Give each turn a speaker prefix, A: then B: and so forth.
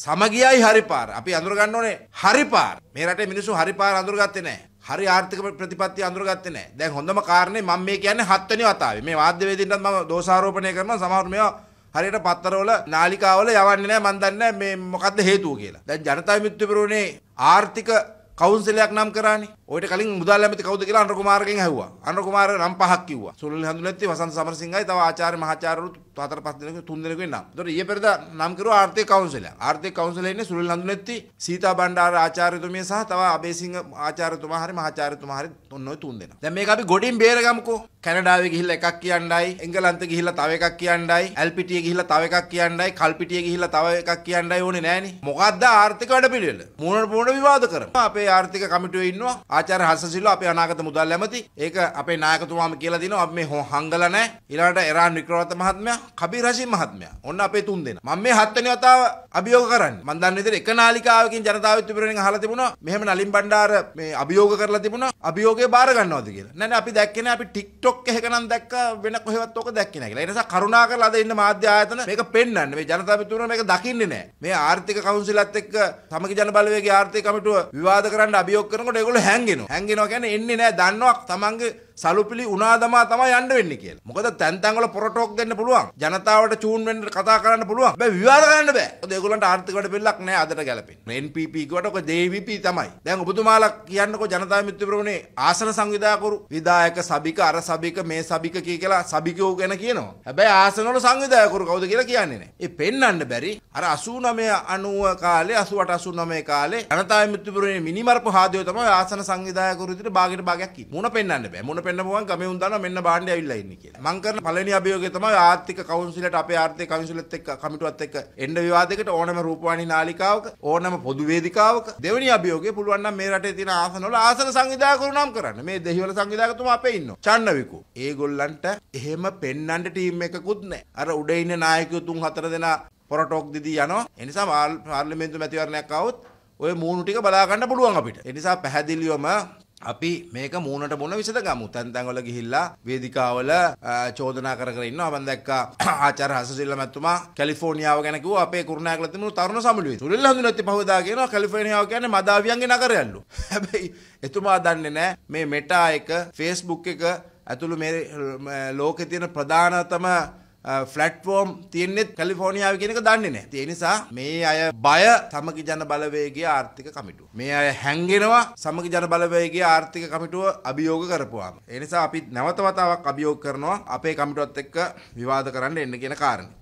A: සමගියයි හරිපාර අපි අඳුරගන්න ඕනේ හරිපාර මේ රටේ මිනිස්සු හරිපාර අඳුරගත්තේ නැහැ හරි ආර්ථික ප්‍රතිපත්ති අඳුරගත්තේ නැහැ දැන් හොඳම කාරණේ මම මේ කියන්නේ හත්වෙනි වතාවේ මේ වාද්‍යවේදින්ටත් මම දෝෂාරෝපණය කරනවා සමහර මේවා හරියට පත්තරවල නාලිකාවල යවන්නේ නැහැ මන් දන්නේ මේ මොකද්ද හේතුව කියලා දැන් ජනතා විමුක්ති පෙරමුණේ ආර්ථික කවුන්සිලයක් නම් කරානේ ඔයිට කලින් මුදල් ඇමති කවුද කියලා අනුර කුමාරගෙන් ඇහුවා. අනුර කුමාර නම් පහක් කිව්වා. සුනිල් හඳුනැත්තේ වසන්ත සමරසිංහයි තව ආචාර්ය මහාචාර්යවරු හතර පහ දෙනෙකු තුන් දෙනෙකුගේ නම්. ඒතකොට ඊයේ පෙරදා නම් කරුවා ආර්ථික කවුන්සිලය. ආර්ථික කවුන්සිලේ ඉන්නේ සුනිල් හඳුනැත්ති, සීතා බණ්ඩාර ආචාර්යතුමිය සහ තව අබේසිංහ ආචාර්යතුමා හරි මහාචාර්යතුමා හරි ඔන්න ඔය තුන් දෙනා. දැන් මේක අපි ගොඩින් බේරගමුකෝ. කැනඩාවේ ගිහිල්ලා එකක් කියණ්ඩයි, එංගලන්තේ ගිහිල්ලා තව එකක් කියණ්ඩයි, ඇල්පිටියේ ගිහිල්ලා තව එකක් කියණ්ඩයි, කල්පිටියේ ගිහිල්ලා තව එකක් කියණ්ඩයි ඕනේ නෑනේ. මොකද්ද ආර්ථික වැඩපිළිවෙල? මූණට මූණ විවාද කරමු. අපේ ආර්ථික කමිටුවේ ඉන්නවා ආචාර්ය හසසිල්ල අපේ අනාගත මුදල් ඇමති. ඒක අපේ නායකතුමාම කියලා දිනවා අපි මේ හංගල නැහැ. ඊළඟට එරාන් වික්‍රමරත්න මහත්මයා, කබීර් හෂීම් මහත්මයා. ඔන්න අපේ තුන් දෙනා. මම මේ හත්වෙනි වතාව අභියෝග කරන්නේ. මම දන්න විදිහට එක නාලිකාවකින් ජනතාවෙත් විපරණෙන් අහලා තිබුණා. මෙහෙම නලින් බණ්ඩාර මේ අභියෝග කරලා තිබුණා. අභියෝගේ බාර ගන්නවද කියලා. නෑ නෑ අපි දැක්කේ නෑ අපි ටික්ටොක් එකක නම් දැක්ක වෙන කොහෙවත් ඕක දැක්කේ නෑ කියලා. ඒ නිසා කරුණා කරලා අද ඉන්න මාධ්‍ය ආයතන මේක පෙන්වන්න. මේ ජනතාව පිටුන මේක දකින්නේ නෑ. මේ ආර්ථික කවුන්සිලත් එක්ක තමගේ ජන බලවේගයේ ආර්ථික කමිටුව විවාද කරන්න අභියෝග කරනකොට ඒගොල්ලෝ හැංගෙනවා. හැගෙනවා හැගෙනවා ගැන එන්නේ නෑ දන්නවා තමන්ගේ සලුපිලි උනා දමා තමයි යන්න වෙන්නේ කියලා. මොකද තැන් තැන් වල පොරටෝක් දෙන්න පුළුවන්. ජනතාවට චූන් වෙන්න කතා කරන්න පුළුවන්. බෑ විවාද කරන්න බෑ. මොකද ඒගොල්ලන්ට ආර්ථික වැඩපිළිවෙලක් නැහැ අදට ගැලපෙන්නේ. NPP කිව්වට ඔක JVP තමයි. දැන් ඔබතුමාලා කියන්නකෝ ජනතා මිත්‍ර ප්‍රමුණේ ආසන සංවිධාකරු විධායක සභික අර සභික මේ සභික කිය කියලා සභිකයෝ ගැන කියනවා. හැබැයි ආසන වල සංවිධායකරු කවුද කියලා කියන්නේ නැහැ. ඒ පෙන්වන්න බැරි. අර 89 90 කාලේ 88 89 කාලේ ජනතා මිත්‍ර ප්‍රමුණේ මිනිමරපු හාදියෝ තමයි ආසන සංවිධායකරු විදිහට භාගයට භාගයක් ඉන්නේ. මොන පෙන්වන්න බෑ. මොන ඔන්න පෙන්න පුුවන් කමවුන් දන්න මෙන්න බාණ්ඩ ඇවිල්ලා ඉන්න කියලා මං කරන පළවෙනි අභියෝගය තමයි ආර්ථික කවුන්සිලට අපේ ආර්ථික කමිසුලත් එක්ක කමිටුවත් එක්ක එන්න විවාදයකට ඕනම රූපවාහිනී නාලිකාවක ඕනම පොදු වේදිකාවක දෙවෙනි අභියෝගය පුළුවන් නම් මේ රටේ තියෙන ආසනවල ආසන සංවිධායකවරු නම් කරන්න මේ දෙහිවල සංවිධායකතුමා අපේ ඉන්නවා චන්නවිකු ඒගොල්ලන්ට එහෙම පෙන්නන්ට ටීම් එකකුත් නැහැ අර උඩ ඉන්න නායකයෝ තුන් හතර දෙනා පොරටෝක් දිදී යනවා එනිසා පාර්ලිමේන්තු මැතිවරණයක් આવොත් ඔය මූණු ටික බලා ගන්න පුළුවන් අපිට. ඒ නිසා පැහැදිලිවම අපි මේක මූණට මොන විසඳ ගමු. තැන්තැන් වල ගිහිල්ලා වේදිකාවල චෝදනා කර කර ඉන්නවා. මම දැක්කා ආචාර්ය හසසිල්ල මැතිතුමා කැලිෆෝනියාව ගැන කිව්වා අපේ කුරුණෑගල තිබුණු තරුණ සමුළුවේ. සුනිල් හඳුනත්ති පහවදා කියනවා කැලිෆෝනියාව කියන්නේ මදාවියන්ගේ නගරයලු. හැබැයි එතුමා දන්නේ නැහැ මේ මෙටා එක Facebook එක ඇතුළු මේ ලෝකේ තියෙන ප්‍රධානතම ෆලට්ෆෝර්ම් තියෙන්නෙත් කලිෆෝනිියාව කියෙනක දන්නේ නෑ තියනිසා මේ අය බය සමගි ජන බලවේගේ ආර්ථික කමිටු. මේ අය හැංගෙනවා සමගි ජන බලවයගේ ආර්ථික කමිටුව අභියෝග කරපුවාම. එනිසා අපි නැවතවතාවක් අභියෝග කරනවා අපේ කමිටුවත් එක්ක විවාද කරන්න එන්න කියෙන කාරණ.